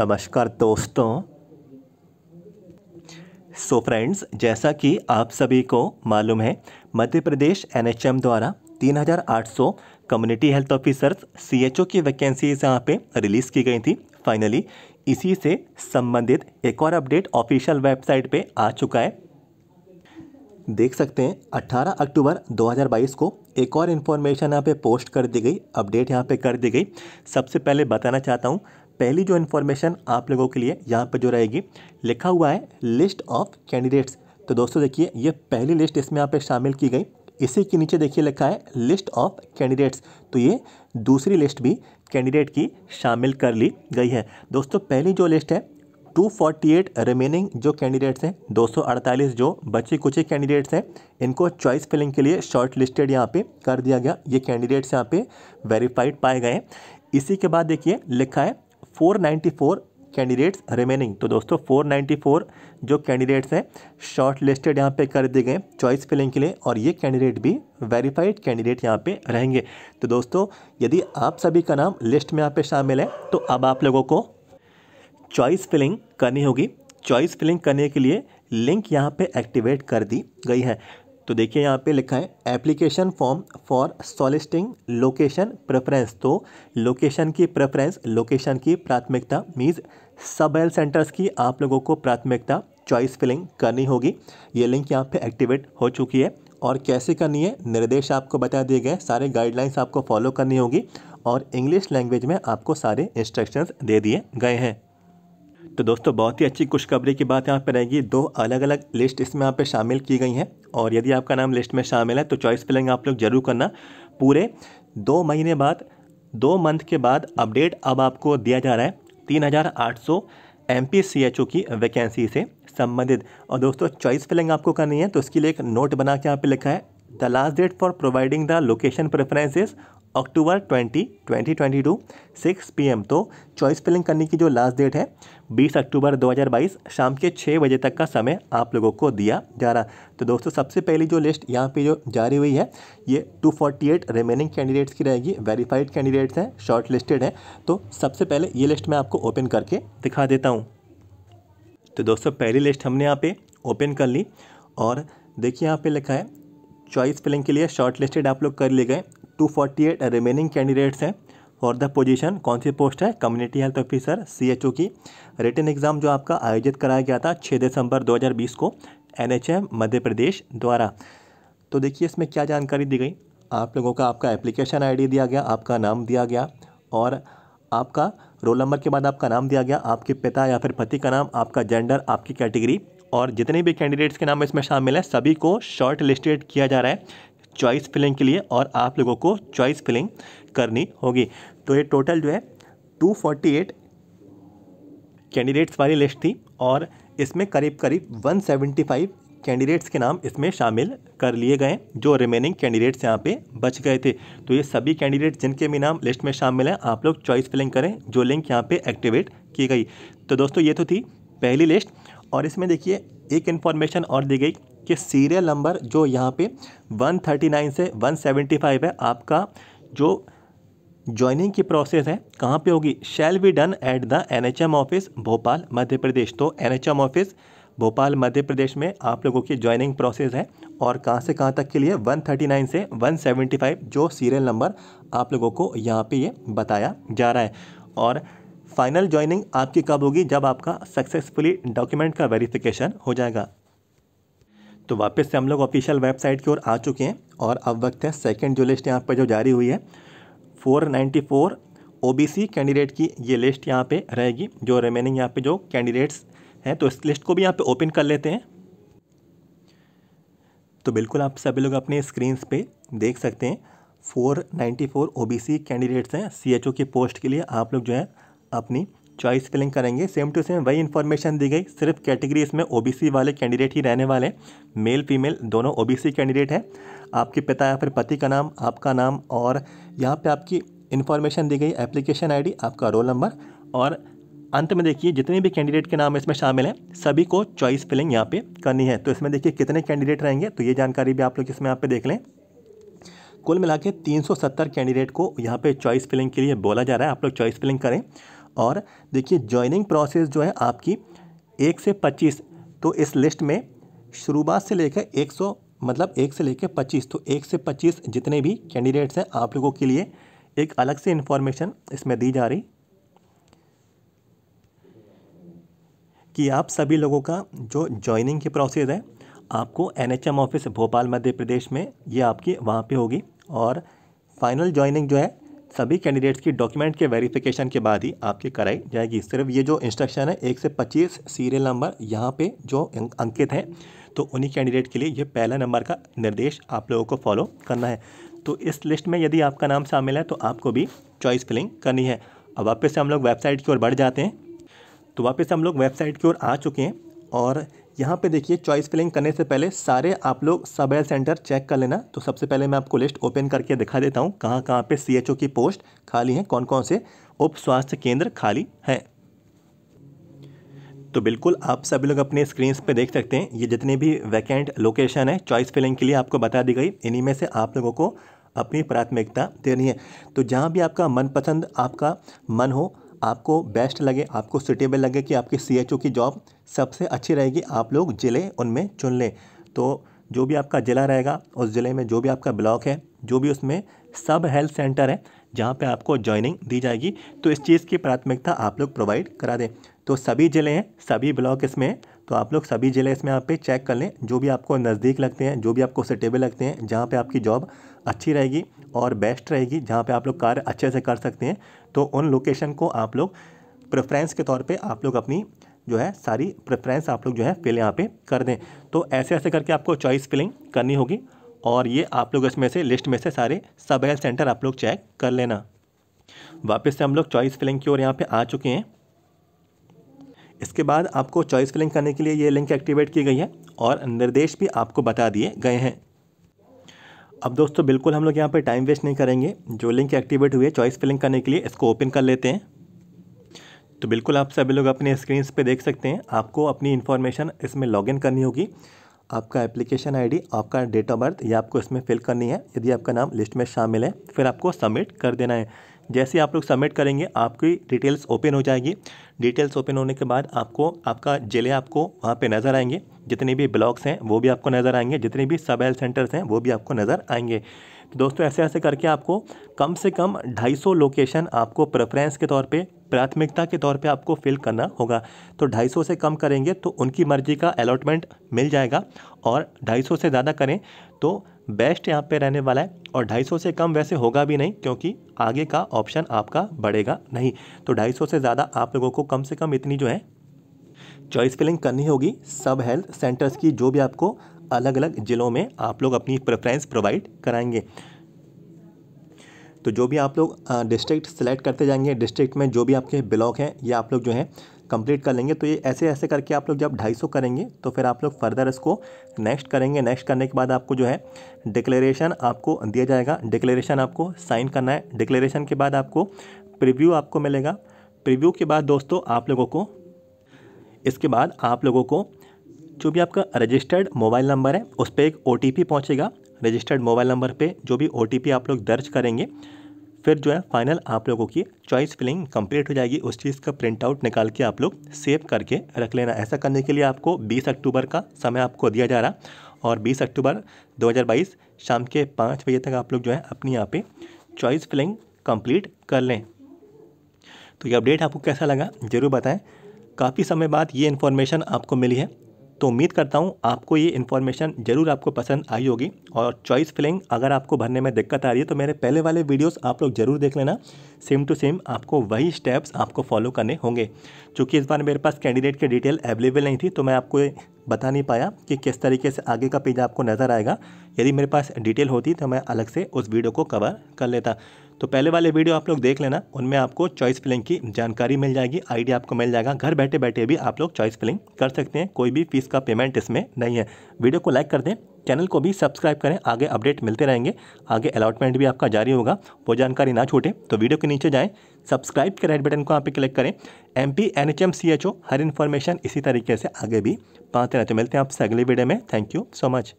नमस्कार दोस्तों सो so friends जैसा कि आप सभी को मालूम है मध्य प्रदेश एनएचएम द्वारा 3,800 कम्युनिटी हेल्थ ऑफिसर्स सीएचओ की वैकेंसीज यहाँ पे रिलीज़ की गई थी फाइनली इसी से संबंधित एक और अपडेट ऑफिशियल वेबसाइट पे आ चुका है देख सकते हैं 18 अक्टूबर 2022 को एक और इन्फॉर्मेशन यहाँ पे पोस्ट कर दी गई अपडेट यहाँ पे कर दी गई सबसे पहले बताना चाहता हूँ पहली जो इन्फॉर्मेशन आप लोगों के लिए यहाँ पर जो रहेगी लिखा हुआ है लिस्ट ऑफ कैंडिडेट्स तो दोस्तों देखिए ये पहली लिस्ट इसमें यहाँ पर शामिल की गई इसी के नीचे देखिए लिखा है लिस्ट ऑफ कैंडिडेट्स तो ये दूसरी लिस्ट भी कैंडिडेट की शामिल कर ली गई है दोस्तों पहली जो लिस्ट है 248 रिमेनिंग जो कैंडिडेट्स हैं 248 जो बचे कुछ ही कैंडिडेट्स हैं इनको चॉइस फिलिंग के लिए शॉर्ट लिस्टेड यहाँ पे कर दिया गया ये कैंडिडेट्स यहाँ पे वेरीफाइड पाए गए इसी के बाद देखिए लिखा है 494 कैंडिडेट्स रिमेनिंग तो दोस्तों 494 जो कैंडिडेट्स हैं शॉर्ट लिस्टेड यहाँ पे कर दिए गए चॉइस फिलिंग के लिए और ये कैंडिडेट भी वेरीफाइड कैंडिडेट यहाँ पे रहेंगे तो दोस्तों यदि आप सभी का नाम लिस्ट में यहाँ पे शामिल है तो अब आप लोगों को चॉइस फिलिंग करनी होगी चॉइस फिलिंग करने के लिए लिंक यहाँ पे एक्टिवेट कर दी गई है तो देखिए यहाँ पे लिखा है application form for soliciting location preference तो लोकेशन की प्रेफरेंस लोकेशन की प्राथमिकता मीन्स सब हेल्थ सेंटर्स की आप लोगों को प्राथमिकता चॉइस फिलिंग करनी होगी ये लिंक यहाँ पे एक्टिवेट हो चुकी है और कैसे करनी है निर्देश आपको बता दिए गए सारे गाइडलाइंस आपको फॉलो करनी होगी और इंग्लिश लैंग्वेज में आपको सारे इंस्ट्रक्शंस दे दिए गए हैं तो दोस्तों बहुत ही अच्छी खुशखबरी की बात यहाँ पर रहेगी दो अलग अलग लिस्ट इसमें यहाँ पे शामिल की गई हैं और यदि आपका नाम लिस्ट में शामिल है तो चॉइस फिलिंग आप लोग जरूर करना पूरे दो महीने बाद दो मंथ के बाद अपडेट अब आपको दिया जा रहा है तीन हज़ार आठ सौ M P C H O की वैकेंसी से संबंधित और दोस्तों चॉइस फिलिंग आपको करनी है तो उसके लिए एक नोट बना के यहाँ पे लिखा है the last date for providing the location preference is October 20, 2022, 6 PM तो चॉइस फिलिंग करने की जो लास्ट डेट है 20 अक्टूबर 2022 शाम के 6 बजे तक का समय आप लोगों को दिया जा रहा तो दोस्तों सबसे पहली जो लिस्ट यहाँ पे जो जारी हुई है ये 248 रिमेनिंग कैंडिडेट्स की रहेगी वेरीफाइड कैंडिडेट्स हैं शॉर्ट लिस्टेड हैं तो सबसे पहले ये लिस्ट मैं आपको ओपन करके दिखा देता हूँ तो दोस्तों पहली लिस्ट हमने यहाँ पर ओपन कर ली और देखिए यहाँ पर लिखा है चॉइस फिलिंग के लिए शॉर्ट लिस्टेड आप लोग कर लिए गए two forty eight remaining candidates हैं फॉर द पोजीशन कौन सी पोस्ट है कम्युनिटी हेल्थ ऑफिसर सीएचओ की रिटर्न एग्ज़ाम जो आपका आयोजित कराया गया था 6 दिसंबर 2020 को एनएचएम मध्य प्रदेश द्वारा तो देखिए इसमें क्या जानकारी दी गई आप लोगों का आपका एप्लीकेशन डी दिया गया आपका नाम दिया गया और आपका रोल नंबर के बाद आपका नाम दिया गया आपके पिता या फिर पति का नाम आपका जेंडर आपकी कैटेगरी और जितने भी कैंडिडेट्स के नाम इसमें शामिल हैं सभी को शॉर्ट लिस्टेड किया जा रहा है चॉइस फिलिंग के लिए और आप लोगों को चॉइस फिलिंग करनी होगी तो ये टोटल जो है 248 कैंडिडेट्स वाली लिस्ट थी और इसमें करीब करीब 175 कैंडिडेट्स के नाम इसमें शामिल कर लिए गए जो रिमेनिंग कैंडिडेट्स यहाँ पे बच गए थे तो ये सभी कैंडिडेट्स जिनके भी नाम लिस्ट में शामिल हैं आप लोग चॉइस फिलिंग करें जो लिंक यहाँ पे एक्टिवेट की गई तो दोस्तों ये तो थी पहली लिस्ट और इसमें देखिए एक इन्फॉर्मेशन और दी गई कि सीरियल नंबर जो यहाँ पे 139 से 175 है आपका जो ज्वाइनिंग की प्रोसेस है कहाँ पे होगी shall be done at the NHM office Bhopal Madhya Pradesh तो एनएचएम ऑफिस भोपाल मध्य प्रदेश में आप लोगों की ज्वाइनिंग प्रोसेस है और कहाँ से कहाँ तक के लिए 139 से 175 जो सीरियल नंबर आप लोगों को यहाँ पे ये बताया जा रहा है और फाइनल ज्वाइनिंग आपकी कब होगी जब आपका सक्सेसफुली डॉक्यूमेंट का वेरिफिकेशन हो जाएगा तो वापस से हम लोग ऑफिशियल वेबसाइट की ओर आ चुके हैं और अब वक्त है सेकेंड जो लिस्ट यहाँ पर जो जारी हुई है 494 ओबीसी कैंडिडेट की ये लिस्ट यहाँ पे रहेगी जो रिमेनिंग यहाँ पे जो कैंडिडेट्स हैं तो इस लिस्ट को भी यहाँ पे ओपन कर लेते हैं तो बिल्कुल आप सभी लोग अपने स्क्रीन्स पे देख सकते हैं 494 ओबीसी कैंडिडेट्स हैं सीएचओ की पोस्ट के लिए आप लोग जो है अपनी चॉइस फिलिंग करेंगे सेम टू सेम वही इन्फॉर्मेशन दी गई सिर्फ कैटेगरी इसमें ओबीसी वाले कैंडिडेट ही रहने वाले हैं मेल फीमेल दोनों ओबीसी कैंडिडेट हैं आपके पिता या फिर पति का नाम आपका नाम और यहाँ पे आपकी इन्फॉर्मेशन दी गई एप्लीकेशन आईडी आपका रोल नंबर और अंत में देखिए जितने भी कैंडिडेट के नाम इसमें शामिल हैं सभी को चॉइस फिलिंग यहाँ पे करनी है तो इसमें देखिए कितने कैंडिडेट रहेंगे तो ये जानकारी भी आप लोग इसमें यहाँ पे देख लें कुल मिला के तीन कैंडिडेट को यहाँ पे चॉइस फिलिंग के लिए बोला जा रहा है आप लोग चॉइस फिलिंग करें और देखिए ज्वाइनिंग प्रोसेस जो है आपकी एक से पच्चीस तो इस लिस्ट में शुरुआत से लेकर एक सौ मतलब एक से लेकर पच्चीस तो एक से पच्चीस जितने भी कैंडिडेट्स हैं आप लोगों के लिए एक अलग से इन्फॉर्मेशन इसमें दी जा रही कि आप सभी लोगों का जो ज्वाइनिंग की प्रोसेस है आपको एनएचएम ऑफिस भोपाल मध्य प्रदेश में ये आपकी वहाँ पे होगी और फाइनल ज्वाइनिंग जो है सभी कैंडिडेट्स की डॉक्यूमेंट के वेरिफिकेशन के बाद ही आपकी कराई जाएगी सिर्फ ये जो इंस्ट्रक्शन है एक से पच्चीस सीरियल नंबर यहाँ पे जो अंकित हैं तो उन्हीं कैंडिडेट के लिए ये पहला नंबर का निर्देश आप लोगों को फॉलो करना है तो इस लिस्ट में यदि आपका नाम शामिल है तो आपको भी चॉइस फिलिंग करनी है अब वापस से हम लोग वेबसाइट की ओर बढ़ जाते हैं तो वापस हम लोग वेबसाइट की ओर आ चुके हैं और यहाँ पे देखिए चॉइस फिलिंग करने से पहले सारे आप लोग सब हेल्थ सेंटर चेक कर लेना तो सबसे पहले मैं आपको लिस्ट ओपन करके दिखा देता हूँ कहाँ कहाँ पे सी की पोस्ट खाली हैं कौन कौन से उप स्वास्थ्य केंद्र खाली हैं तो बिल्कुल आप सभी लोग अपने स्क्रीन पे देख सकते हैं ये जितने भी वैकेंट लोकेशन है चॉइस फिलिंग के लिए आपको बता दी गई इन्हीं में से आप लोगों को अपनी प्राथमिकता देनी है तो जहाँ भी आपका मनपसंद आपका मन हो आपको बेस्ट लगे आपको सुटेबल लगे कि आपकी सी की जॉब सबसे अच्छी रहेगी आप लोग ज़िले उनमें चुन लें तो जो भी आपका ज़िला रहेगा उस ज़िले में जो भी आपका ब्लॉक है जो भी उसमें सब हेल्थ सेंटर है जहाँ पे आपको ज्वाइनिंग दी जाएगी तो इस चीज़ की प्राथमिकता आप लोग प्रोवाइड करा दें तो सभी ज़िले हैं सभी ब्लॉक इसमें तो आप लोग सभी ज़िले इसमें यहाँ पे चेक कर लें जो भी आपको नज़दीक लगते हैं जो भी आपको सुटेबल लगते हैं जहाँ पे आपकी जॉब अच्छी रहेगी और बेस्ट रहेगी जहाँ पे आप लोग कार्य अच्छे से कर सकते हैं तो उन लोकेशन को आप लोग प्रेफरेंस के तौर पर आप लोग अपनी जो है सारी प्रेफरेंस आप लोग जो है फिल यहाँ पर कर दें तो ऐसे ऐसे करके आपको चॉइस फिलिंग करनी होगी और ये आप लोग इसमें से लिस्ट में से सारे सब हेल्थ सेंटर आप लोग चेक कर लेना वापस से हम लोग चॉइस फिलिंग की ओर यहाँ पे आ चुके हैं इसके बाद आपको चॉइस फिलिंग करने के लिए ये लिंक एक्टिवेट की गई है और निर्देश भी आपको बता दिए गए हैं अब दोस्तों बिल्कुल हम लोग यहाँ पर टाइम वेस्ट नहीं करेंगे जो लिंक एक्टिवेट हुई है चॉइस फिलिंग करने के लिए इसको ओपन कर लेते हैं तो बिल्कुल आप सभी लोग अपने स्क्रीन पर देख सकते हैं आपको अपनी इन्फॉर्मेशन इसमें लॉगिन करनी होगी आपका एप्लीकेशन आईडी, आपका डेट ऑफ बर्थ ये आपको इसमें फिल करनी है यदि आपका नाम लिस्ट में शामिल है फिर आपको सबमिट कर देना है जैसे आप लोग सबमिट करेंगे आपकी डिटेल्स ओपन हो जाएगी डिटेल्स ओपन होने के बाद आपको आपका जिले आपको वहाँ पे नज़र आएंगे जितने भी ब्लॉक्स हैं वो भी आपको नज़र आएंगे जितने भी सब हेल्थ सेंटर्स हैं वो भी आपको नज़र आएंगे तो दोस्तों ऐसे ऐसे करके आपको कम से कम 250 लोकेशन आपको प्रेफरेंस के तौर पे प्राथमिकता के तौर पे आपको फिल करना होगा तो 250 से कम करेंगे तो उनकी मर्ज़ी का अलॉटमेंट मिल जाएगा और 250 से ज़्यादा करें तो बेस्ट यहाँ पे रहने वाला है और 250 से कम वैसे होगा भी नहीं क्योंकि आगे का ऑप्शन आपका बढ़ेगा नहीं तो ढाई से ज़्यादा आप लोगों को कम से कम इतनी जो है चॉइस फिलिंग करनी होगी सब हेल्थ सेंटर्स की जो भी आपको अलग अलग ज़िलों में आप लोग अपनी प्रेफरेंस प्रोवाइड कराएंगे तो जो भी आप लोग डिस्ट्रिक्ट सेलेक्ट करते जाएंगे डिस्ट्रिक्ट में जो भी आपके ब्लॉक हैं ये आप लोग जो हैं कंप्लीट कर लेंगे तो ये ऐसे ऐसे करके आप लोग जब 250 करेंगे तो फिर आप लोग फर्दर इसको नेक्स्ट करेंगे नेक्स्ट करने के बाद आपको जो है डिक्लेरेशन आपको दिया जाएगा डिक्लेरेशन आपको साइन करना है डिक्लेरेशन के बाद आपको प्रिव्यू आपको मिलेगा प्रिव्यू के बाद दोस्तों आप लोगों को इसके बाद आप लोगों को जो भी आपका रजिस्टर्ड मोबाइल नंबर है उस पर एक ओ पहुंचेगा रजिस्टर्ड मोबाइल नंबर पे जो भी ओ आप लोग दर्ज करेंगे फिर जो है फाइनल आप लोगों की चॉइस फिलिंग कंप्लीट हो जाएगी उस चीज़ का प्रिंट आउट निकाल के आप लोग सेव करके रख लेना ऐसा करने के लिए आपको 20 अक्टूबर का समय आपको दिया जा रहा और 20 अक्टूबर 2022 शाम के पाँच बजे तक आप लोग जो है अपने यहाँ पे चॉइस फिलिंग कंप्लीट कर लें तो ये अपडेट आपको कैसा लगा ज़रूर बताएँ काफ़ी समय बाद ये इन्फॉर्मेशन आपको मिली है तो उम्मीद करता हूँ आपको ये इन्फॉर्मेशन ज़रूर आपको पसंद आई होगी और चॉइस फिलिंग अगर आपको भरने में दिक्कत आ रही है तो मेरे पहले वाले वीडियोस आप लोग ज़रूर देख लेना सेम टू सेम आपको वही स्टेप्स आपको फॉलो करने होंगे क्योंकि इस बार मेरे पास कैंडिडेट की डिटेल अवेलेबल नहीं थी तो मैं आपको बता नहीं पाया कि किस तरीके से आगे का पेज आपको नज़र आएगा यदि मेरे पास डिटेल होती तो मैं अलग से उस वीडियो को कवर कर लेता तो पहले वाले वीडियो आप लोग देख लेना उनमें आपको चॉइस फिलिंग की जानकारी मिल जाएगी आइडिया आपको मिल जाएगा घर बैठे बैठे भी आप लोग चॉइस फिलिंग कर सकते हैं कोई भी फीस का पेमेंट इसमें नहीं है वीडियो को लाइक कर दें चैनल को भी सब्सक्राइब करें आगे अपडेट मिलते रहेंगे आगे अलॉटमेंट भी आपका जारी होगा वो जानकारी ना छूटे तो वीडियो के नीचे जाएँ सब्सक्राइब के रेड बटन को आप पे क्लिक करें M P N H M C H O हर इन्फॉर्मेशन इसी तरीके से आगे भी पाते रहते मिलते हैं आपसे अगले वीडियो में थैंक यू सो मच